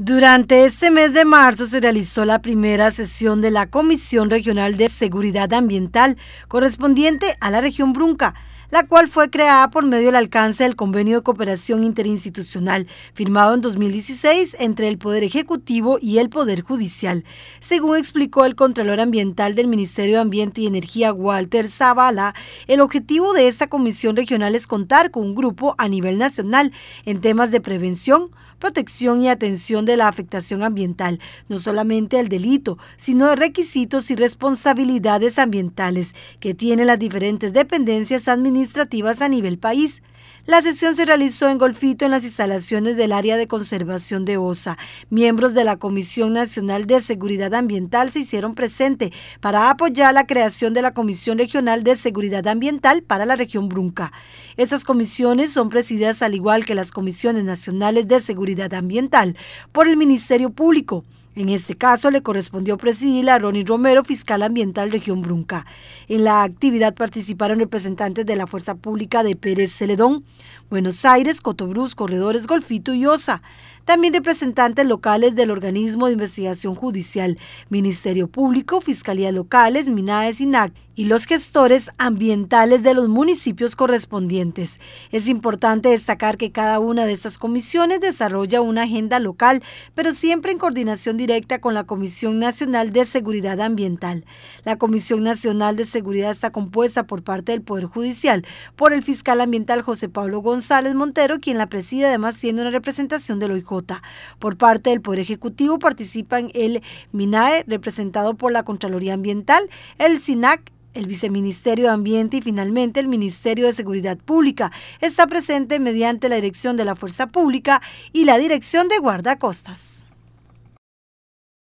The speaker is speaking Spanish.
Durante este mes de marzo se realizó la primera sesión de la Comisión Regional de Seguridad Ambiental correspondiente a la región Brunca, la cual fue creada por medio del alcance del Convenio de Cooperación Interinstitucional firmado en 2016 entre el Poder Ejecutivo y el Poder Judicial. Según explicó el Contralor Ambiental del Ministerio de Ambiente y Energía, Walter Zavala, el objetivo de esta Comisión Regional es contar con un grupo a nivel nacional en temas de prevención, protección y atención de la afectación ambiental, no solamente el delito, sino de requisitos y responsabilidades ambientales que tienen las diferentes dependencias administrativas a nivel país. La sesión se realizó en Golfito en las instalaciones del Área de Conservación de OSA. Miembros de la Comisión Nacional de Seguridad Ambiental se hicieron presente para apoyar la creación de la Comisión Regional de Seguridad Ambiental para la región Brunca. Esas comisiones son presididas al igual que las Comisiones Nacionales de Seguridad Ambiental por el Ministerio Público en este caso le correspondió presidir a Ronnie Romero, fiscal ambiental región Brunca. En la actividad participaron representantes de la Fuerza Pública de Pérez Celedón, Buenos Aires, Cotobruz, Corredores, Golfito y Osa también representantes locales del organismo de investigación judicial, Ministerio Público, Fiscalía Locales, MINAES, INAC y los gestores ambientales de los municipios correspondientes. Es importante destacar que cada una de estas comisiones desarrolla una agenda local, pero siempre en coordinación directa con la Comisión Nacional de Seguridad Ambiental. La Comisión Nacional de Seguridad está compuesta por parte del Poder Judicial, por el fiscal ambiental José Pablo González Montero, quien la preside, además tiene una representación del OIJ. Por parte del Poder Ejecutivo participan el MINAE, representado por la Contraloría Ambiental, el SINAC, el Viceministerio de Ambiente y finalmente el Ministerio de Seguridad Pública. Está presente mediante la Dirección de la Fuerza Pública y la Dirección de Guardacostas.